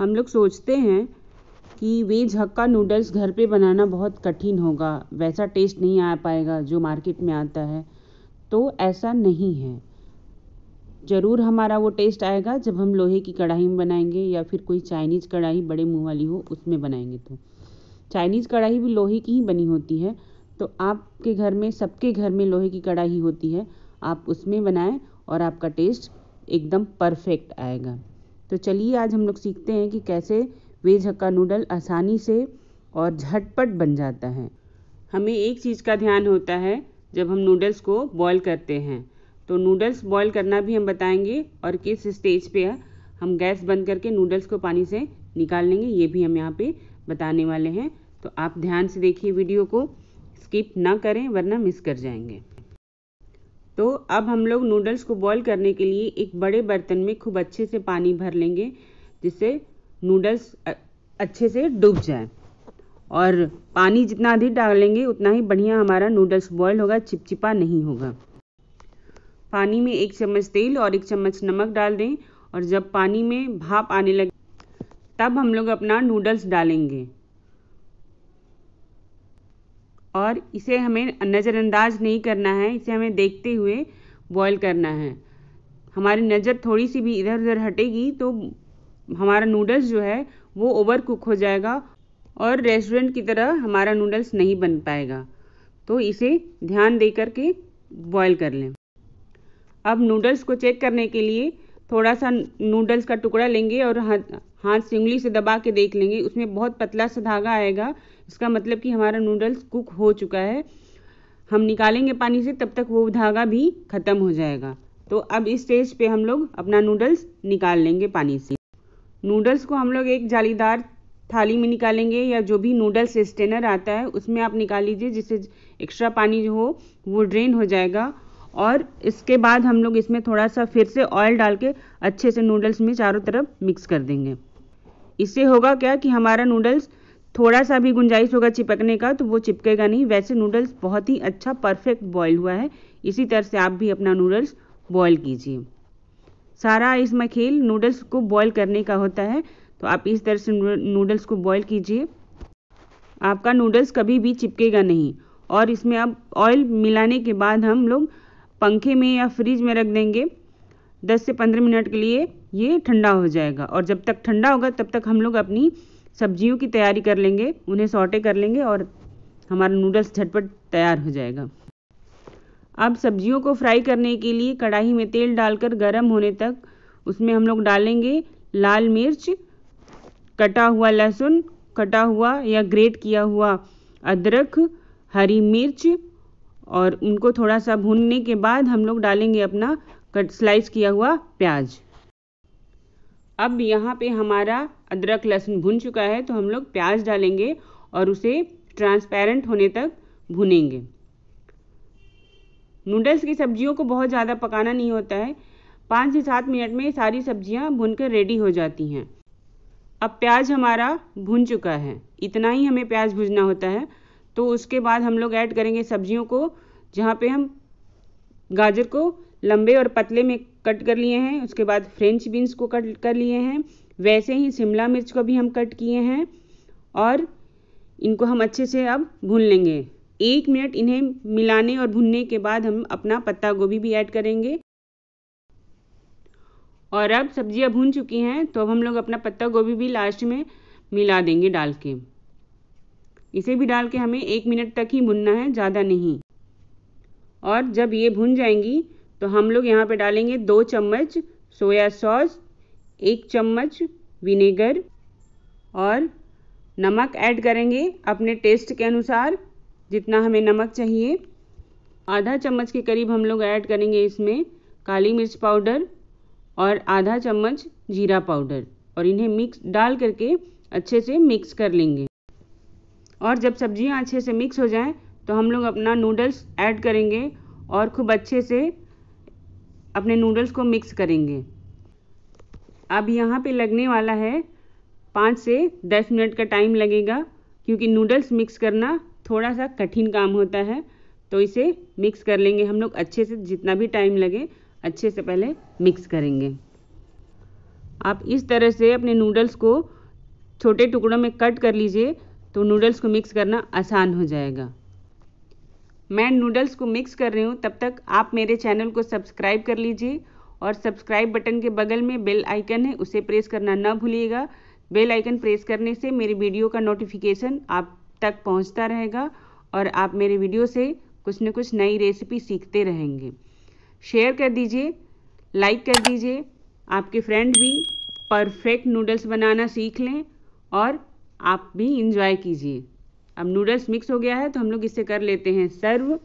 हम लोग सोचते हैं कि वेज हक्का नूडल्स घर पे बनाना बहुत कठिन होगा वैसा टेस्ट नहीं आ पाएगा जो मार्केट में आता है तो ऐसा नहीं है ज़रूर हमारा वो टेस्ट आएगा जब हम लोहे की कढ़ाई में बनाएंगे या फिर कोई चाइनीज़ कढ़ाई बड़े मुँह वाली हो उसमें बनाएंगे तो चाइनीज़ कढ़ाई भी लोहे की ही बनी होती है तो आपके घर में सबके घर में लोहे की कढ़ाई होती है आप उसमें बनाएं और आपका टेस्ट एकदम परफेक्ट आएगा तो चलिए आज हम लोग सीखते हैं कि कैसे वेज हक्का नूडल आसानी से और झटपट बन जाता है हमें एक चीज़ का ध्यान होता है जब हम नूडल्स को बॉईल करते हैं तो नूडल्स बॉईल करना भी हम बताएंगे और किस स्टेज पे है हम गैस बंद करके नूडल्स को पानी से निकाल लेंगे ये भी हम यहाँ पे बताने वाले हैं तो आप ध्यान से देखिए वीडियो को स्किप ना करें वरना मिस कर जाएंगे तो अब हम लोग नूडल्स को बॉईल करने के लिए एक बड़े बर्तन में खूब अच्छे से पानी भर लेंगे जिससे नूडल्स अच्छे से डूब जाए और पानी जितना अधिक डालेंगे उतना ही बढ़िया हमारा नूडल्स बॉयल होगा चिपचिपा नहीं होगा पानी में एक चम्मच तेल और एक चम्मच नमक डाल दें और जब पानी में भाप आने लगे तब हम लोग अपना नूडल्स डालेंगे और इसे हमें नज़रअंदाज नहीं करना है इसे हमें देखते हुए बॉयल करना है हमारी नज़र थोड़ी सी भी इधर उधर हटेगी तो हमारा नूडल्स जो है वो ओवर कुक हो जाएगा और रेस्टोरेंट की तरह हमारा नूडल्स नहीं बन पाएगा तो इसे ध्यान दे कर के बॉयल कर लें अब नूडल्स को चेक करने के लिए थोड़ा सा नूडल्स का टुकड़ा लेंगे और हाथ से उंगली से दबा के देख लेंगे उसमें बहुत पतला सा धागा आएगा इसका मतलब कि हमारा नूडल्स कुक हो चुका है हम निकालेंगे पानी से तब तक वो धागा भी ख़त्म हो जाएगा तो अब इस स्टेज पे हम लोग अपना नूडल्स निकाल लेंगे पानी से नूडल्स को हम लोग एक जालीदार थाली में निकालेंगे या जो भी नूडल्स स्टेनर आता है उसमें आप निकाल लीजिए जिससे एक्स्ट्रा पानी जो हो वो ड्रेन हो जाएगा और इसके बाद हम लोग इसमें थोड़ा सा फिर से ऑयल डाल के अच्छे से नूडल्स में चारों तरफ मिक्स कर देंगे इससे होगा क्या कि हमारा नूडल्स थोड़ा सा भी गुंजाइश होगा चिपकने का तो वो चिपकेगा नहीं वैसे नूडल्स बहुत ही अच्छा परफेक्ट बॉयल हुआ है इसी तरह से आप भी अपना नूडल्स बॉयल कीजिए सारा इसमें खेल नूडल्स को बॉयल करने का होता है तो आप इस तरह से नूडल्स को बॉयल कीजिए आपका नूडल्स कभी भी चिपकेगा नहीं और इसमें अब ऑयल मिलाने के बाद हम लोग पंखे में या फ्रिज में रख देंगे 10 से 15 मिनट के लिए ये ठंडा हो जाएगा और जब तक ठंडा होगा तब तक हम लोग अपनी सब्जियों की तैयारी कर लेंगे उन्हें सॉटे कर लेंगे और हमारा नूडल्स झटपट तैयार हो जाएगा अब सब्जियों को फ्राई करने के लिए कढ़ाई में तेल डालकर गर्म होने तक उसमें हम लोग डालेंगे लाल मिर्च कटा हुआ लहसुन कटा हुआ या ग्रेट किया हुआ अदरक हरी मिर्च और उनको थोड़ा सा भूनने के बाद हम लोग डालेंगे अपना कट स्लाइस किया हुआ प्याज अब यहाँ पे हमारा अदरक लहसुन भुन चुका है तो हम लोग प्याज डालेंगे और उसे ट्रांसपेरेंट होने तक भुनेंगे नूडल्स की सब्जियों को बहुत ज़्यादा पकाना नहीं होता है पाँच से सात मिनट में सारी सब्जियाँ भुनकर रेडी हो जाती हैं अब प्याज हमारा भुन चुका है इतना ही हमें प्याज भुजना होता है तो उसके बाद हम लोग ऐड करेंगे सब्जियों को जहाँ पे हम गाजर को लंबे और पतले में कट कर लिए हैं उसके बाद फ्रेंच बीन्स को कट कर लिए हैं वैसे ही शिमला मिर्च को भी हम कट किए हैं और इनको हम अच्छे से अब भून लेंगे एक मिनट इन्हें मिलाने और भुनने के बाद हम अपना पत्ता गोभी भी ऐड करेंगे और अब सब्जियां भून चुकी हैं तो अब हम लोग अपना पत्ता गोभी भी लास्ट में मिला देंगे डाल के इसे भी डाल के हमें एक मिनट तक ही भुनना है ज़्यादा नहीं और जब ये भुन जाएंगी तो हम लोग यहाँ पे डालेंगे दो चम्मच सोया सॉस एक चम्मच विनेगर और नमक ऐड करेंगे अपने टेस्ट के अनुसार जितना हमें नमक चाहिए आधा चम्मच के करीब हम लोग ऐड करेंगे इसमें काली मिर्च पाउडर और आधा चम्मच जीरा पाउडर और इन्हें मिक्स डाल करके अच्छे से मिक्स कर लेंगे और जब सब्जियां अच्छे से मिक्स हो जाएं तो हम लोग अपना नूडल्स ऐड करेंगे और खूब अच्छे से अपने नूडल्स को मिक्स करेंगे अब यहाँ पे लगने वाला है पाँच से दस मिनट का टाइम लगेगा क्योंकि नूडल्स मिक्स करना थोड़ा सा कठिन काम होता है तो इसे मिक्स कर लेंगे हम लोग अच्छे से जितना भी टाइम लगे अच्छे से पहले मिक्स करेंगे आप इस तरह से अपने नूडल्स को छोटे टुकड़ों में कट कर लीजिए तो नूडल्स को मिक्स करना आसान हो जाएगा मैं नूडल्स को मिक्स कर रही हूँ तब तक आप मेरे चैनल को सब्सक्राइब कर लीजिए और सब्सक्राइब बटन के बगल में बेल आइकन है उसे प्रेस करना ना भूलिएगा बेल आइकन प्रेस करने से मेरी वीडियो का नोटिफिकेशन आप तक पहुँचता रहेगा और आप मेरे वीडियो से कुछ न कुछ नई रेसिपी सीखते रहेंगे शेयर कर दीजिए लाइक कर दीजिए आपके फ्रेंड भी परफेक्ट नूडल्स बनाना सीख लें और आप भी इंजॉय कीजिए अब नूडल्स मिक्स हो गया है तो हम लोग इसे कर लेते हैं सर्व